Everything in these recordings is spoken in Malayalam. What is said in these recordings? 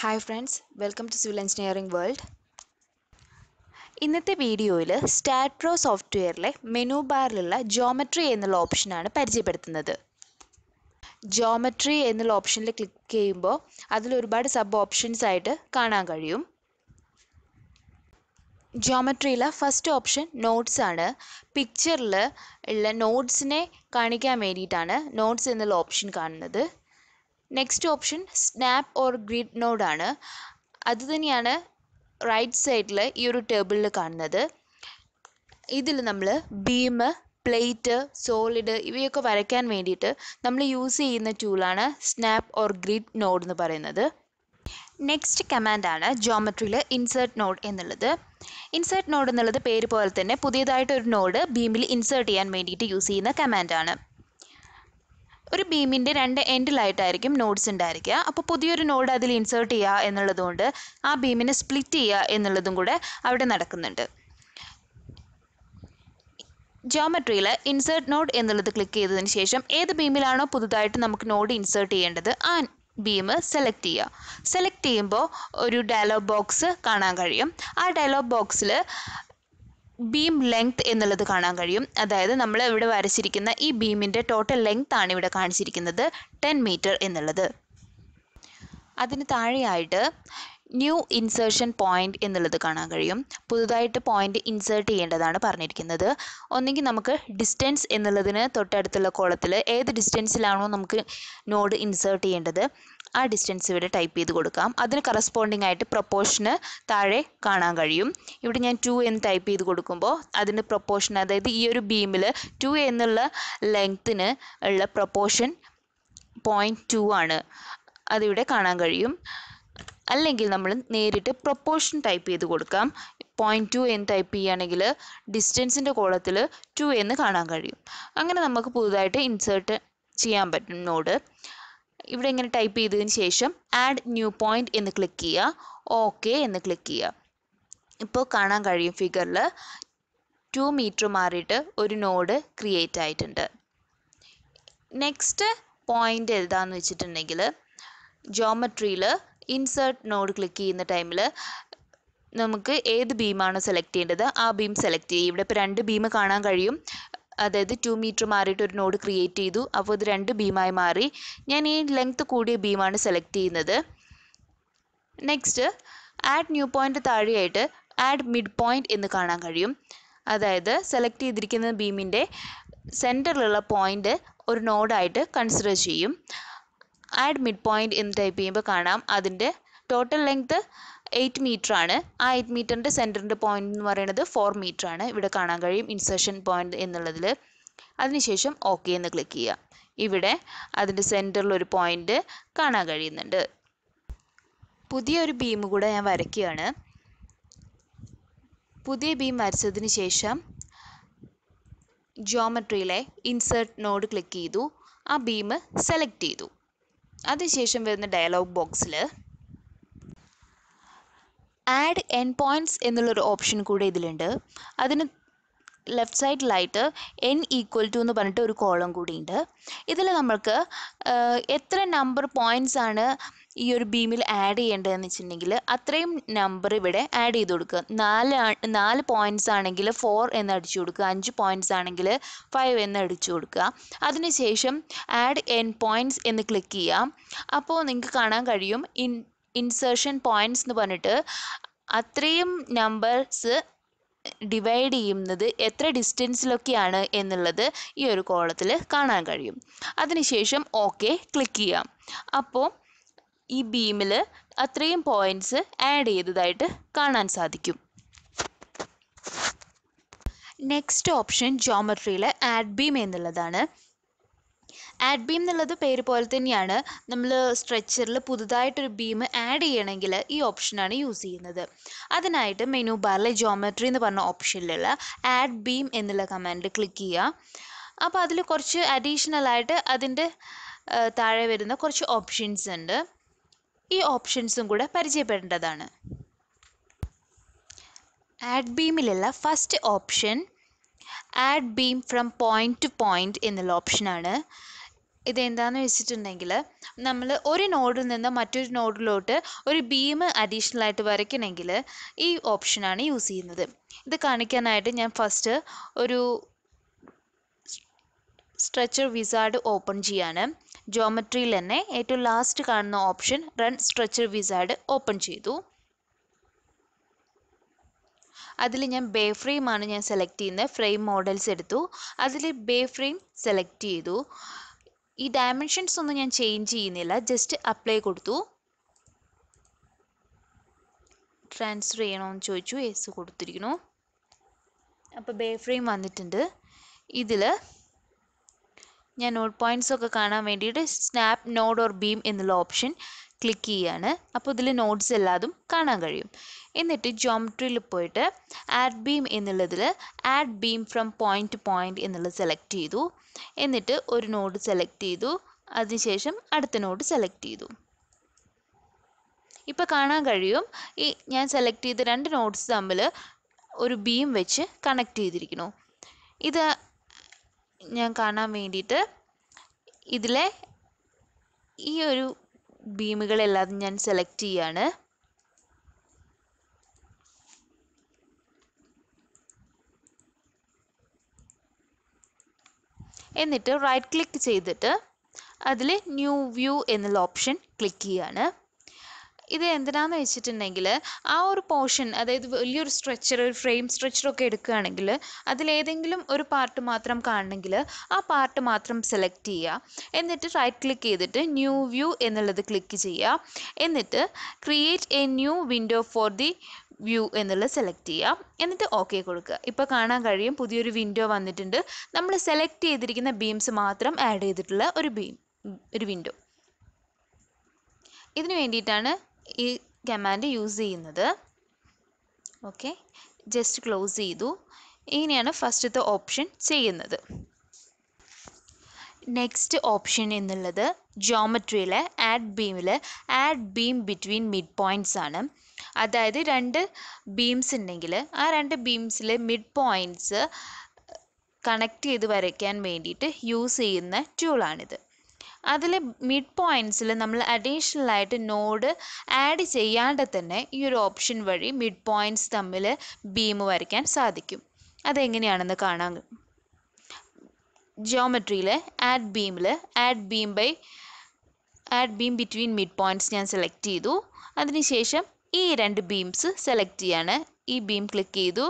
hi friends welcome to civil engineering world ഇന്നത്തെ വീഡിയോയിൽ സ്റ്റാറ്റ്രോ സോഫ്റ്റ്വെയറിലെ മെനു ബാറിലുള്ള ജോമെട്രി എന്നുള്ള ഓപ്ഷനാണ് പരിചയപ്പെടുത്തുന്നത് ജോമെട്രി എന്നുള്ള ഓപ്ഷനിൽ ക്ലിക്ക് ചെയ്യുമ്പോൾ അതിൽ ഒരുപാട് സബ് ഓപ്ഷൻസ് ആയിട്ട് കാണാൻ കഴിയും ജോമെട്രിയിലെ ഫസ്റ്റ് ഓപ്ഷൻ നോട്ട്സ് ആണ് പിക്ചറിൽ ഉള്ള നോട്ട്സിനെ കാണിക്കാൻ വേണ്ടിയിട്ടാണ് നോട്ട്സ് എന്നുള്ള ഓപ്ഷൻ കാണുന്നത് next option snap or grid നോഡാണ് അത് തന്നെയാണ് റൈറ്റ് സൈഡിൽ ഈ ഒരു ടേബിളിൽ കാണുന്നത് ഇതിൽ നമ്മൾ ബീം പ്ലേറ്റ് സോളിഡ് ഇവയൊക്കെ വരയ്ക്കാൻ വേണ്ടിയിട്ട് നമ്മൾ യൂസ് ചെയ്യുന്ന ടൂളാണ് സ്നാപ്പ് ഓർ ഗ്രിഡ് നോഡ് എന്ന് പറയുന്നത് നെക്സ്റ്റ് കമാൻഡാണ് ജോമെട്രിയിൽ ഇൻസേർട്ട് നോഡ് എന്നുള്ളത് ഇൻസേർട്ട് നോഡ് എന്നുള്ളത് പേര് പോലെ തന്നെ പുതിയതായിട്ട് ഒരു നോഡ് ബീമിൽ ഇൻസേർട്ട് ചെയ്യാൻ വേണ്ടിയിട്ട് യൂസ് ചെയ്യുന്ന കമാൻഡാണ് ഒരു ബീമിൻ്റെ രണ്ട് എൻഡിലായിട്ടായിരിക്കും നോഡ്സ് ഉണ്ടായിരിക്കുക അപ്പോൾ പുതിയൊരു നോഡ് അതിൽ ഇൻസേർട്ട് ചെയ്യുക എന്നുള്ളതുകൊണ്ട് ആ ബീമിനെ സ്പ്ലിറ്റ് ചെയ്യുക എന്നുള്ളതും കൂടെ അവിടെ നടക്കുന്നുണ്ട് ജോമെട്രിയിൽ ഇൻസേർട്ട് നോഡ് എന്നുള്ളത് ക്ലിക്ക് ചെയ്തതിന് ശേഷം ഏത് ബീമിലാണോ പുതുതായിട്ട് നമുക്ക് നോഡ് ഇൻസേർട്ട് ചെയ്യേണ്ടത് ആ ബീം സെലക്ട് ചെയ്യുക സെലക്ട് ചെയ്യുമ്പോൾ ഒരു ഡയലോഗ് ബോക്സ് കാണാൻ കഴിയും ആ ഡയലോഗ് ബോക്സിൽ ബീം ലെങ്ത് എന്നുള്ളത് കാണാൻ കഴിയും അതായത് നമ്മൾ ഇവിടെ വരച്ചിരിക്കുന്ന ഈ ബീമിൻ്റെ ടോട്ടൽ ലെങ്ത് ആണ് ഇവിടെ കാണിച്ചിരിക്കുന്നത് ടെൻ മീറ്റർ എന്നുള്ളത് അതിന് താഴെയായിട്ട് ന്യൂ ഇൻസേർഷൻ പോയിന്റ് എന്നുള്ളത് കാണാൻ കഴിയും പുതുതായിട്ട് പോയിന്റ് ഇൻസേർട്ട് ചെയ്യേണ്ടതാണ് പറഞ്ഞിരിക്കുന്നത് ഒന്നെങ്കിൽ നമുക്ക് ഡിസ്റ്റൻസ് എന്നുള്ളതിന് തൊട്ടടുത്തുള്ള കോളത്തിൽ ഏത് ഡിസ്റ്റൻസിലാണോ നമുക്ക് നോഡ് ഇൻസേർട്ട് ചെയ്യേണ്ടത് ആ ഡിസ്റ്റൻസ് ഇവിടെ ടൈപ്പ് ചെയ്ത് കൊടുക്കാം അതിന് കറസ്പോണ്ടിങ് ആയിട്ട് പ്രൊപ്പോഷന് താഴെ കാണാൻ കഴിയും ഇവിടെ ഞാൻ ടു എന്ന് ടൈപ്പ് ചെയ്ത് കൊടുക്കുമ്പോൾ അതിന് പ്രൊപ്പോഷൻ അതായത് ഈ ഒരു ബീമിൽ ടു എന്നുള്ള ലെങ്ത്തിന് ഉള്ള പ്രൊപ്പോഷൻ പോയിൻറ്റ് ടു ആണ് അതിവിടെ കാണാൻ കഴിയും അല്ലെങ്കിൽ നമ്മൾ നേരിട്ട് പ്രൊപ്പോഷൻ ടൈപ്പ് ചെയ്ത് കൊടുക്കാം പോയിൻറ്റ് ടു എന്ന് ടൈപ്പ് ചെയ്യുകയാണെങ്കിൽ ഡിസ്റ്റൻസിൻ്റെ കോളത്തിൽ ടു എന്ന് കാണാൻ കഴിയും അങ്ങനെ നമുക്ക് പുതുതായിട്ട് ഇൻസേർട്ട് ചെയ്യാൻ പറ്റും നോട് ഇവിടെ ഇങ്ങനെ ടൈപ്പ് ചെയ്തതിന് ശേഷം ആഡ് ന്യൂ പോയിന്റ് എന്ന് ക്ലിക്ക് ചെയ്യുക ഓക്കെ എന്ന് ക്ലിക്ക് ചെയ്യുക ഇപ്പോൾ കാണാൻ കഴിയും ഫിഗറിൽ ടു മീറ്റർ മാറിയിട്ട് ഒരു നോഡ് ക്രിയേറ്റ് ആയിട്ടുണ്ട് നെക്സ്റ്റ് പോയിന്റ് ഏതാന്ന് വെച്ചിട്ടുണ്ടെങ്കിൽ ജോമെട്രിയിൽ ഇൻസേർട്ട് നോഡ് ക്ലിക്ക് ചെയ്യുന്ന ടൈമിൽ നമുക്ക് ഏത് ബീമാണ് സെലക്ട് ചെയ്യേണ്ടത് ആ ബീം സെലക്ട് ചെയ്യുക ഇവിടെ ഇപ്പോൾ രണ്ട് ബീം കാണാൻ കഴിയും അതായത് ടു മീറ്റർ മാറിയിട്ട് ഒരു നോഡ് ക്രിയേറ്റ് ചെയ്തു അപ്പോൾ ഇത് രണ്ട് ബീമായി മാറി ഞാൻ ഈ ലെങ്ത് കൂടിയ ബീമാണ് സെലക്ട് ചെയ്യുന്നത് നെക്സ്റ്റ് ആഡ് ന്യൂ പോയിൻ്റ് താഴെയായിട്ട് ആഡ് മിഡ് പോയിൻ്റ് എന്ന് കാണാൻ കഴിയും അതായത് സെലക്ട് ചെയ്തിരിക്കുന്ന ബീമിൻ്റെ സെൻറ്ററിലുള്ള പോയിൻ്റ് ഒരു നോഡായിട്ട് കൺസിഡർ ചെയ്യും ആഡ് മിഡ് പോയിൻ്റ് എന്ന് ടൈപ്പ് ചെയ്യുമ്പോൾ കാണാം അതിൻ്റെ ടോട്ടൽ ലെങ്ത്ത് എയ്റ്റ് മീറ്റർ ആണ് ആ എയ്റ്റ് മീറ്ററിൻ്റെ സെൻറ്ററിൻ്റെ പോയിന്റ് എന്ന് പറയുന്നത് ഫോർ മീറ്റർ ആണ് ഇവിടെ കാണാൻ കഴിയും ഇൻസെർഷൻ പോയിന്റ് എന്നുള്ളതിൽ അതിനുശേഷം ഓക്കെ എന്ന് ക്ലിക്ക് ചെയ്യുക ഇവിടെ അതിൻ്റെ സെൻറ്ററിലൊരു ഒരു പോയിന്റ് കാണാൻ കഴിയുന്നുണ്ട് പുതിയൊരു ബീം കൂടെ ഞാൻ വരയ്ക്കുകയാണ് പുതിയ ബീം വരച്ചതിന് ശേഷം ജോമെട്രിയിലെ ഇൻസേർട്ട് നോഡ് ക്ലിക്ക് ചെയ്തു ആ ബീം സെലക്ട് ചെയ്തു അതിനുശേഷം വരുന്ന ഡയലോഗ് ബോക്സിൽ ആഡ് എൻ പോയിൻറ്റ്സ് എന്നുള്ളൊരു ഓപ്ഷൻ കൂടെ ഇതിലുണ്ട് അതിന് ലെഫ്റ്റ് സൈഡിലായിട്ട് എൻ ഈക്വൽ ടു എന്ന് പറഞ്ഞിട്ട് ഒരു കോളം കൂടിയുണ്ട് ഇതിൽ നമ്മൾക്ക് എത്ര നമ്പർ പോയിൻറ്റ്സ് ആണ് ഈ ഒരു ബീമിൽ ആഡ് ചെയ്യേണ്ടതെന്ന് വെച്ചിട്ടുണ്ടെങ്കിൽ അത്രയും നമ്പർ ഇവിടെ ആഡ് ചെയ്ത് കൊടുക്കുക നാല് നാല് പോയിൻറ്റ്സ് ആണെങ്കിൽ ഫോർ എന്ന് അടിച്ചു കൊടുക്കുക അഞ്ച് പോയിൻറ്റ്സ് ആണെങ്കിൽ ഫൈവ് എന്ന് അടിച്ചു കൊടുക്കുക അതിനുശേഷം ആഡ് എൻ പോയിൻറ്റ്സ് എന്ന് ക്ലിക്ക് ചെയ്യാം അപ്പോൾ നിങ്ങൾക്ക് കാണാൻ കഴിയും ഇൻ ഇൻസേർഷൻ പോയിന്റ്സ് എന്ന് പറഞ്ഞിട്ട് അത്രയും നമ്പേഴ്സ് ഡിവൈഡ് ചെയ്യുന്നത് എത്ര ഡിസ്റ്റൻസിലൊക്കെയാണ് എന്നുള്ളത് ഈ ഒരു കോളത്തിൽ കാണാൻ കഴിയും അതിനുശേഷം ഓക്കെ ക്ലിക്ക് ചെയ്യാം അപ്പോൾ ഈ ബീമിൽ അത്രയും പോയിന്റ്സ് ആഡ് ചെയ്തതായിട്ട് കാണാൻ സാധിക്കും നെക്സ്റ്റ് ഓപ്ഷൻ ജോമെട്രിയിലെ ആഡ് ബീം എന്നുള്ളതാണ് ആഡ് ബീം എന്നുള്ളത് പേര് പോലെ തന്നെയാണ് നമ്മൾ സ്ട്രെച്ചറിൽ പുതുതായിട്ടൊരു ബീം ആഡ് ചെയ്യണമെങ്കിൽ ഈ ഓപ്ഷനാണ് യൂസ് ചെയ്യുന്നത് അതിനായിട്ട് മെനു ബാറിലെ ജോമെട്രി എന്ന് പറഞ്ഞ ഓപ്ഷനിലുള്ള ആഡ് ബീം എന്നുള്ള കമാൻഡ് ക്ലിക്ക് ചെയ്യുക അപ്പോൾ അതിൽ കുറച്ച് ആയിട്ട് അതിൻ്റെ താഴെ വരുന്ന കുറച്ച് ഓപ്ഷൻസ് ഉണ്ട് ഈ ഓപ്ഷൻസും കൂടെ പരിചയപ്പെടേണ്ടതാണ് ആഡ് ബീമിലുള്ള first option add beam from point to point എന്നുള്ള ഓപ്ഷനാണ് ഇത് എന്താന്ന് വെച്ചിട്ടുണ്ടെങ്കിൽ നമ്മൾ ഒരു നോഡിൽ നിന്ന് മറ്റൊരു നോഡിലോട്ട് ഒരു ബീം അഡീഷണൽ ആയിട്ട് വരയ്ക്കണമെങ്കിൽ ഈ ഓപ്ഷനാണ് യൂസ് ചെയ്യുന്നത് ഇത് കാണിക്കാനായിട്ട് ഞാൻ ഫസ്റ്റ് ഒരു സ്ട്രെച്ചർ വിസാർഡ് ഓപ്പൺ ചെയ്യാണ് ജോമെട്രിയിൽ തന്നെ ഏറ്റവും ലാസ്റ്റ് കാണുന്ന option run structure wizard open ചെയ്തു അതിൽ ഞാൻ ബേ ഫ്രെയിമാണ് ഞാൻ സെലക്ട് ചെയ്യുന്നത് ഫ്രെയിം മോഡൽസ് എടുത്തു അതിൽ ബേ ഫ്രെയിം സെലക്ട് ചെയ്തു ഈ ഡയമെൻഷൻസ് ഒന്നും ഞാൻ ചേഞ്ച് ചെയ്യുന്നില്ല ജസ്റ്റ് അപ്ലൈ കൊടുത്തു ട്രാൻസ്ഫർ ചെയ്യണമെന്ന് ചോദിച്ചു എസ് കൊടുത്തിരിക്കുന്നു അപ്പോൾ ബേ ഫ്രെയിം വന്നിട്ടുണ്ട് ഇതിൽ ഞാൻ നോഡ് പോയിൻറ്റ്സ് ഒക്കെ കാണാൻ വേണ്ടിയിട്ട് സ്നാപ്പ് നോഡ് ഓർ ബീം എന്നുള്ള ഓപ്ഷൻ ക്ലിക്ക് ചെയ്യുകയാണ് അപ്പോൾ ഇതിൽ നോട്ട്സ് എല്ലാതും കാണാൻ കഴിയും എന്നിട്ട് ജോമെട്രിയിൽ പോയിട്ട് ആഡ് ബീം എന്നുള്ളതിൽ add beam from point to point എന്നുള്ളത് സെലക്ട് ചെയ്തു എന്നിട്ട് ഒരു നോഡ് സെലക്ട് ചെയ്തു അതിനുശേഷം അടുത്ത നോഡ് സെലക്ട് ചെയ്തു ഇപ്പം കാണാൻ കഴിയും ഈ ഞാൻ സെലക്ട് ചെയ്ത രണ്ട് നോട്ട്സ് തമ്മിൽ ഒരു ബീം വെച്ച് കണക്ട് ചെയ്തിരിക്കുന്നു ഇത് ഞാൻ കാണാൻ വേണ്ടിയിട്ട് ഇതിലെ ഈ ഒരു ബീമുകളെല്ലാം ഞാൻ സെലക്ട് ചെയ്യാണ് എന്നിട്ട് റൈറ്റ് ക്ലിക്ക് ചെയ്തിട്ട് അതിൽ ന്യൂ വ്യൂ എന്നുള്ള ഓപ്ഷൻ ക്ലിക്ക് ചെയ്യുകയാണ് ഇത് എന്തിനാന്ന് വെച്ചിട്ടുണ്ടെങ്കിൽ ആ ഒരു പോർഷൻ അതായത് വലിയൊരു സ്ട്രെച്ചർ ഒരു ഫ്രെയിം സ്ട്രെച്ചറൊക്കെ എടുക്കുകയാണെങ്കിൽ അതിലേതെങ്കിലും ഒരു പാർട്ട് മാത്രം കാണണമെങ്കിൽ ആ പാർട്ട് മാത്രം സെലക്ട് ചെയ്യുക എന്നിട്ട് റൈറ്റ് ക്ലിക്ക് ചെയ്തിട്ട് ന്യൂ വ്യൂ എന്നുള്ളത് ക്ലിക്ക് ചെയ്യുക എന്നിട്ട് create a new window for the view എന്നുള്ളത് സെലക്ട് ചെയ്യാം എന്നിട്ട് ഓക്കെ കൊടുക്കുക ഇപ്പോൾ കാണാൻ കഴിയും പുതിയൊരു വിൻഡോ വന്നിട്ടുണ്ട് നമ്മൾ സെലക്ട് ചെയ്തിരിക്കുന്ന ബീംസ് മാത്രം ആഡ് ചെയ്തിട്ടുള്ള ഒരു ബീം ഒരു വിൻഡോ ഇതിനു വേണ്ടിയിട്ടാണ് ഈ കമാൻഡ് യൂസ് ചെയ്യുന്നത് ഓക്കെ ജസ്റ്റ് ക്ലോസ് ചെയ്തു ഇങ്ങനെയാണ് ഫസ്റ്റത്തെ ഓപ്ഷൻ ചെയ്യുന്നത് നെക്സ്റ്റ് ഓപ്ഷൻ എന്നുള്ളത് ജോമെട്രിയിലെ ആഡ് ബീമിൽ add beam between mid points ആണ് അതായത് രണ്ട് ബീംസ് ഉണ്ടെങ്കിൽ ആ രണ്ട് ബീംസിലെ മിഡ് പോയിൻറ്റ്സ് കണക്ട് ചെയ്ത് വരയ്ക്കാൻ വേണ്ടിയിട്ട് യൂസ് ചെയ്യുന്ന ടൂളാണിത് അതിൽ മിഡ് പോയിൻറ്റ്സിൽ നമ്മൾ അഡീഷണൽ ആയിട്ട് നോഡ് ആഡ് ചെയ്യാണ്ട് തന്നെ ഈ ഒരു ഓപ്ഷൻ വഴി മിഡ് പോയിൻറ്റ്സ് തമ്മിൽ ബീം വരയ്ക്കാൻ സാധിക്കും അതെങ്ങനെയാണെന്ന് കാണാൻ ജിയോമെട്രിയിൽ ആഡ് ബീമിൽ add beam by add beam between mid points ഞാൻ സെലക്ട് ചെയ്തു അതിനുശേഷം ഈ രണ്ട് ബീംസ് സെലക്ട് ചെയ്യാണ് ഈ ബീം ക്ലിക്ക് ചെയ്തു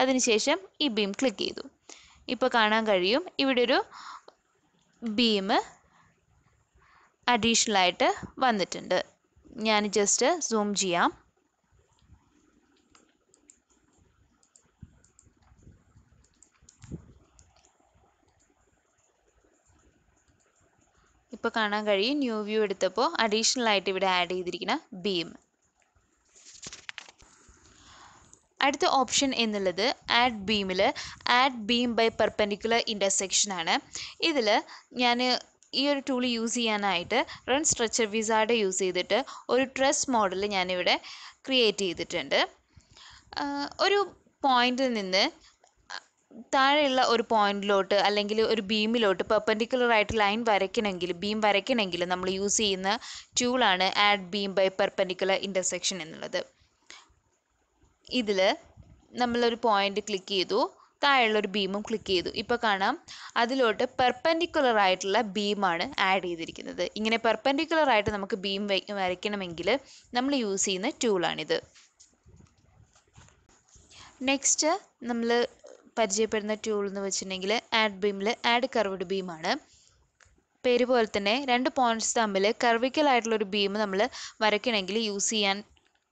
അതിനുശേഷം ഈ ബീം ക്ലിക്ക് ചെയ്തു ഇപ്പോൾ കാണാൻ കഴിയും ഇവിടെ ഒരു ബീം അഡീഷണലായിട്ട് വന്നിട്ടുണ്ട് ഞാൻ ജസ്റ്റ് സൂം ചെയ്യാം ഇപ്പോൾ കാണാൻ കഴിയും ന്യൂ വ്യൂ എടുത്തപ്പോൾ അഡീഷണൽ ആയിട്ട് ഇവിടെ ആഡ് ചെയ്തിരിക്കുന്ന ബീം അടുത്ത ഓപ്ഷൻ എന്നുള്ളത് ആഡ് ബീമിൽ ആഡ് ബീം ബൈ പെർപെൻഡിക്കുലർ ഇൻ്റർസെക്ഷനാണ് ഇതിൽ ഞാൻ ഈ ഒരു ടൂൾ യൂസ് ചെയ്യാനായിട്ട് റൺ സ്ട്രക്ചർ വിസാർഡ് യൂസ് ചെയ്തിട്ട് ഒരു ട്രസ് മോഡൽ ഞാനിവിടെ ക്രിയേറ്റ് ചെയ്തിട്ടുണ്ട് ഒരു പോയിന്റിൽ നിന്ന് താഴെയുള്ള ഒരു പോയിന്റിലോട്ട് അല്ലെങ്കിൽ ഒരു ബീമിലോട്ട് പെർപെൻഡിക്കുലർ ആയിട്ട് ലൈൻ വരയ്ക്കണമെങ്കിൽ ബീം വരയ്ക്കണമെങ്കിൽ നമ്മൾ യൂസ് ചെയ്യുന്ന ടൂളാണ് add beam by perpendicular intersection എന്നുള്ളത് ഇതിൽ നമ്മളൊരു പോയിന്റ് ക്ലിക്ക് ചെയ്തു താഴെയുള്ള ഒരു ബീമും ക്ലിക്ക് ചെയ്തു ഇപ്പോൾ കാണാം അതിലോട്ട് പെർപെൻഡിക്കുലർ ആയിട്ടുള്ള ബീമാണ് ആഡ് ചെയ്തിരിക്കുന്നത് ഇങ്ങനെ പെർപെൻഡിക്കുലർ ആയിട്ട് നമുക്ക് ബീം വരയ്ക്കണമെങ്കിൽ നമ്മൾ യൂസ് ചെയ്യുന്ന ടൂളാണിത് നെക്സ്റ്റ് നമ്മൾ പരിചയപ്പെടുന്ന ടൂൾ എന്ന് വെച്ചിട്ടുണ്ടെങ്കിൽ ആഡ് ബീമിൽ ആഡ് കർവ്ഡ് ബീമാണ് പേര് പോലെ തന്നെ രണ്ട് പോയിന്റ്സ് തമ്മിൽ കർവിക്കൽ ആയിട്ടുള്ള ഒരു ബീം നമ്മൾ വരയ്ക്കണമെങ്കിൽ യൂസ് ചെയ്യാൻ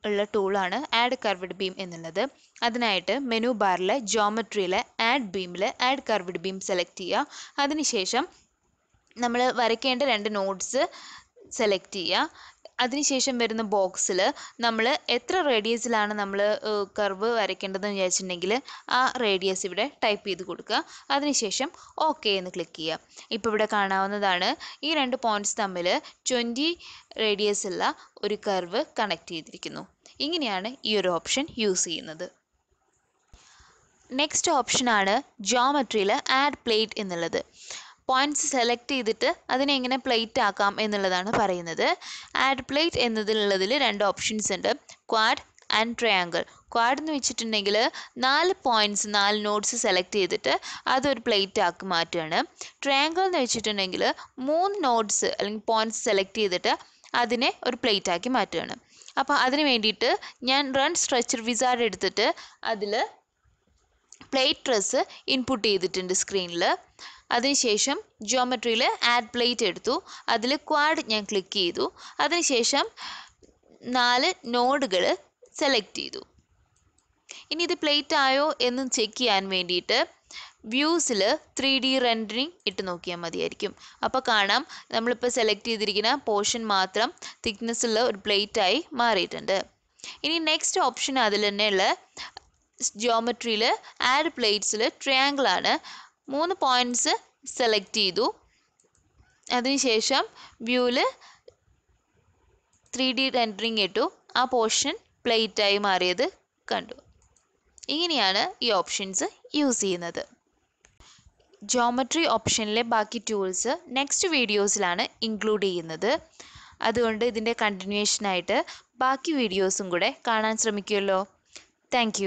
ഉള്ള ടൂളാണ് ആഡ് കർവ്ഡ് ബീം എന്നുള്ളത് അതിനായിട്ട് മെനു ബാറിലെ ജോമെട്രിയിലെ ആഡ് ബീമിൽ ആഡ് കർവ്ഡ് ബീം സെലക്ട് ചെയ്യുക അതിനുശേഷം നമ്മൾ വരയ്ക്കേണ്ട രണ്ട് നോഡ്സ് സെലക്ട് ചെയ്യുക അതിനുശേഷം വരുന്ന ബോക്സിൽ നമ്മൾ എത്ര റേഡിയസിലാണ് നമ്മൾ കർവ് വരയ്ക്കേണ്ടതെന്ന് വിചാരിച്ചിട്ടുണ്ടെങ്കിൽ ആ റേഡിയസ് ഇവിടെ ടൈപ്പ് ചെയ്ത് കൊടുക്കുക അതിനുശേഷം ഓക്കെ എന്ന് ക്ലിക്ക് ചെയ്യുക ഇപ്പോൾ ഇവിടെ കാണാവുന്നതാണ് ഈ രണ്ട് പോയിൻറ്റ്സ് തമ്മിൽ ട്വൻറ്റി റേഡിയസുള്ള ഒരു കർവ് കണക്ട് ചെയ്തിരിക്കുന്നു ഇങ്ങനെയാണ് ഈ ഒരു ഓപ്ഷൻ യൂസ് ചെയ്യുന്നത് നെക്സ്റ്റ് ഓപ്ഷനാണ് ജോമെട്രിയിൽ ആഡ് പ്ലേറ്റ് എന്നുള്ളത് പോയിന്റ്സ് സെലക്ട് ചെയ്തിട്ട് അതിനെ എങ്ങനെ പ്ലേറ്റ് ആക്കാം എന്നുള്ളതാണ് പറയുന്നത് ആഡ് പ്ലേറ്റ് എന്നതിലുള്ളതിൽ രണ്ട് ഓപ്ഷൻസ് ഉണ്ട് ക്വാഡ് ആൻഡ് ട്രയാങ്കിൾ ക്വാഡ് എന്ന് വെച്ചിട്ടുണ്ടെങ്കിൽ നാല് പോയിൻറ്റ്സ് നാല് നോട്ട്സ് സെലക്ട് ചെയ്തിട്ട് അതൊരു പ്ലേറ്റ് ആക്കി മാറ്റുകയാണ് ട്രയാങ്കിൾ എന്ന് വെച്ചിട്ടുണ്ടെങ്കിൽ മൂന്ന് നോട്ട്സ് അല്ലെങ്കിൽ പോയിൻറ്റ്സ് സെലക്ട് ചെയ്തിട്ട് അതിനെ ഒരു പ്ലേറ്റ് ആക്കി മാറ്റുകയാണ് അപ്പോൾ അതിന് വേണ്ടിയിട്ട് ഞാൻ റൺ സ്ട്രെച്ചർ വിസാർഡ് എടുത്തിട്ട് അതിൽ പ്ലേറ്റ് ഡ്രസ്സ് ഇൻപുട്ട് ചെയ്തിട്ടുണ്ട് സ്ക്രീനിൽ അതിനുശേഷം ജിയോമെട്രിയിൽ ആഡ് പ്ലേറ്റ് എടുത്തു അതിൽ ക്വാഡ് ഞാൻ ക്ലിക്ക് ചെയ്തു അതിനുശേഷം നാല് നോഡുകൾ സെലക്ട് ചെയ്തു ഇനി ഇത് പ്ലേറ്റ് ആയോ എന്ന് ചെക്ക് ചെയ്യാൻ വേണ്ടിയിട്ട് വ്യൂസിൽ ത്രീ ഡി റെൻഡറിങ് ഇട്ട് നോക്കിയാൽ മതിയായിരിക്കും അപ്പോൾ കാണാം നമ്മളിപ്പോൾ സെലക്ട് ചെയ്തിരിക്കുന്ന പോർഷൻ മാത്രം തിക്നെസ്സുള്ള ഒരു പ്ലേറ്റായി മാറിയിട്ടുണ്ട് ഇനി നെക്സ്റ്റ് ഓപ്ഷൻ അതിൽ തന്നെയുള്ള ജിയോമെട്രിയിൽ ആഡ് പ്ലേറ്റ്സിൽ ആണ് മൂന്ന് പോയിൻറ്റ്സ് സെലക്ട് ചെയ്തു അതിനുശേഷം വ്യൂവിൽ ത്രീ ഡി റെൻഡറിങ് ഇട്ടു ആ പോർഷൻ പ്ലേറ്റായി മാറിയത് കണ്ടു ഇങ്ങനെയാണ് ഈ ഓപ്ഷൻസ് യൂസ് ചെയ്യുന്നത് ജോമെട്രി ഓപ്ഷനിലെ ബാക്കി ടൂൾസ് നെക്സ്റ്റ് വീഡിയോസിലാണ് ഇൻക്ലൂഡ് ചെയ്യുന്നത് അതുകൊണ്ട് ഇതിൻ്റെ കണ്ടിന്യൂഷനായിട്ട് ബാക്കി വീഡിയോസും കൂടെ കാണാൻ ശ്രമിക്കുമല്ലോ താങ്ക്